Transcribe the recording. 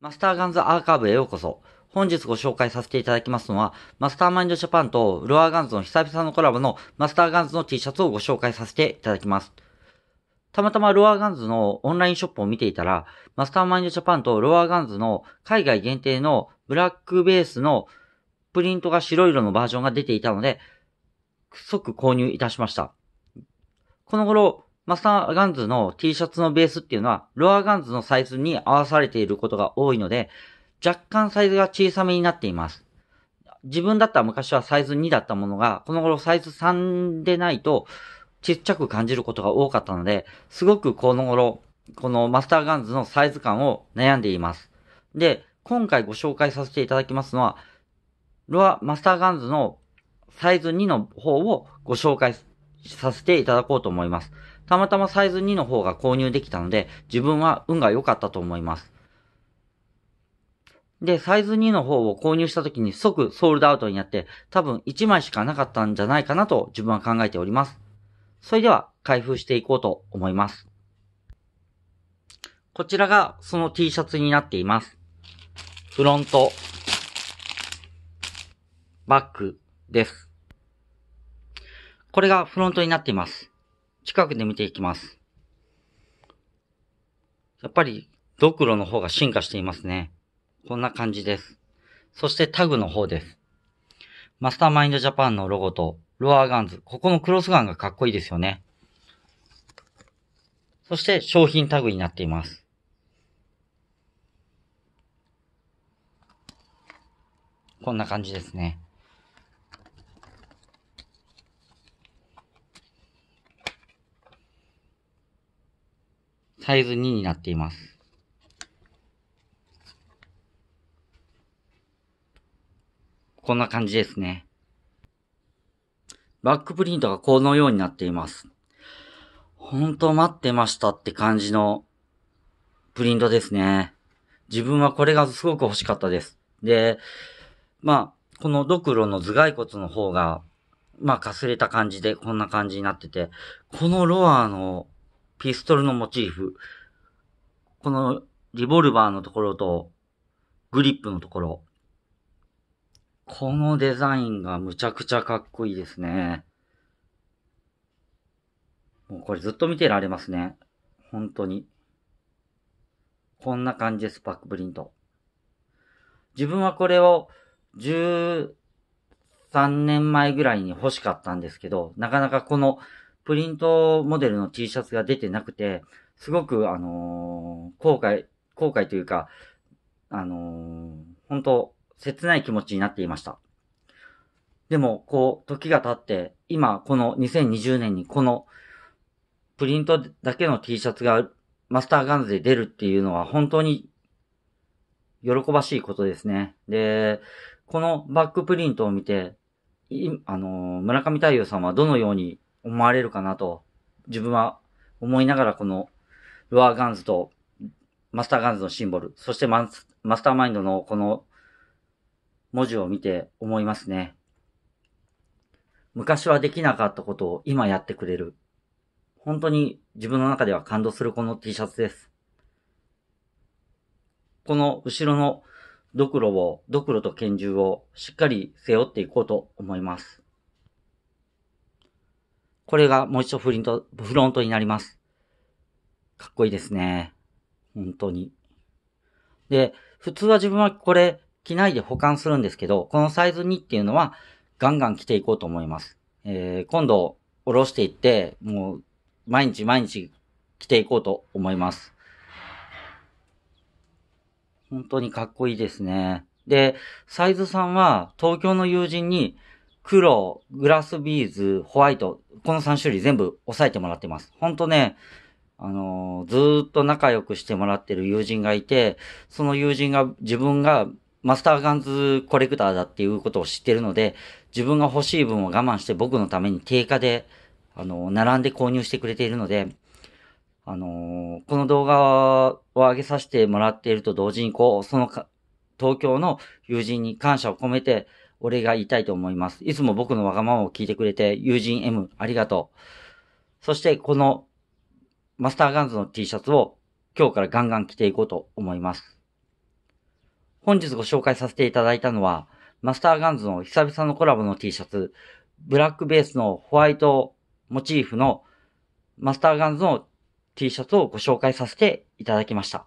マスターガンズアーカーブへようこそ。本日ご紹介させていただきますのは、マスターマインドジャパンとロアガンズの久々のコラボのマスターガンズの T シャツをご紹介させていただきます。たまたまロアガンズのオンラインショップを見ていたら、マスターマインドジャパンとロアガンズの海外限定のブラックベースのプリントが白色のバージョンが出ていたので、即購入いたしました。この頃、マスターガンズの T シャツのベースっていうのは、ロアガンズのサイズに合わされていることが多いので、若干サイズが小さめになっています。自分だったら昔はサイズ2だったものが、この頃サイズ3でないと、ちっちゃく感じることが多かったので、すごくこの頃、このマスターガンズのサイズ感を悩んでいます。で、今回ご紹介させていただきますのは、ロアマスターガンズのサイズ2の方をご紹介させていただこうと思います。たまたまサイズ2の方が購入できたので、自分は運が良かったと思います。で、サイズ2の方を購入した時に即ソールドアウトになって、多分1枚しかなかったんじゃないかなと自分は考えております。それでは開封していこうと思います。こちらがその T シャツになっています。フロント、バックです。これがフロントになっています。近くで見ていきます。やっぱり、ドクロの方が進化していますね。こんな感じです。そしてタグの方です。マスターマインドジャパンのロゴと、ロアーガンズ。ここのクロスガンがかっこいいですよね。そして商品タグになっています。こんな感じですね。サイズ2になっています。こんな感じですね。バックプリントがこのようになっています。ほんと待ってましたって感じのプリントですね。自分はこれがすごく欲しかったです。で、まあ、このドクロの頭蓋骨の方が、まあ、かすれた感じで、こんな感じになってて、このロアのピストルのモチーフ。このリボルバーのところとグリップのところ。このデザインがむちゃくちゃかっこいいですね。もうこれずっと見てられますね。本当に。こんな感じです、バックプリント。自分はこれを13年前ぐらいに欲しかったんですけど、なかなかこのプリントモデルの T シャツが出てなくて、すごく、あのー、後悔、後悔というか、あのー、本当切ない気持ちになっていました。でも、こう、時が経って、今、この2020年にこの、プリントだけの T シャツがマスターガンズで出るっていうのは本当に喜ばしいことですね。で、このバックプリントを見て、あのー、村上太陽さんはどのように思われるかなと、自分は思いながらこの、ルアーガンズとマスターガンズのシンボル、そしてマスマスターマインドのこの文字を見て思いますね。昔はできなかったことを今やってくれる。本当に自分の中では感動するこの T シャツです。この後ろのドクロを、ドクロと拳銃をしっかり背負っていこうと思います。これがもう一度フリント、フロントになります。かっこいいですね。本当に。で、普通は自分はこれ着ないで保管するんですけど、このサイズ2っていうのはガンガン着ていこうと思います。えー、今度、下ろしていって、もう、毎日毎日着ていこうと思います。本当にかっこいいですね。で、サイズ3は東京の友人に黒、グラスビーズ、ホワイト、この3種類全部押さえてもらってます。ほんとね、あのー、ずっと仲良くしてもらってる友人がいて、その友人が自分がマスターガンズコレクターだっていうことを知ってるので、自分が欲しい分を我慢して僕のために定価で、あのー、並んで購入してくれているので、あのー、この動画を上げさせてもらっていると同時に、こう、そのか、東京の友人に感謝を込めて、お礼が言いたいと思います。いつも僕のわがままを聞いてくれて、友人 M ありがとう。そしてこのマスターガンズの T シャツを今日からガンガン着ていこうと思います。本日ご紹介させていただいたのは、マスターガンズの久々のコラボの T シャツ、ブラックベースのホワイトモチーフのマスターガンズの T シャツをご紹介させていただきました。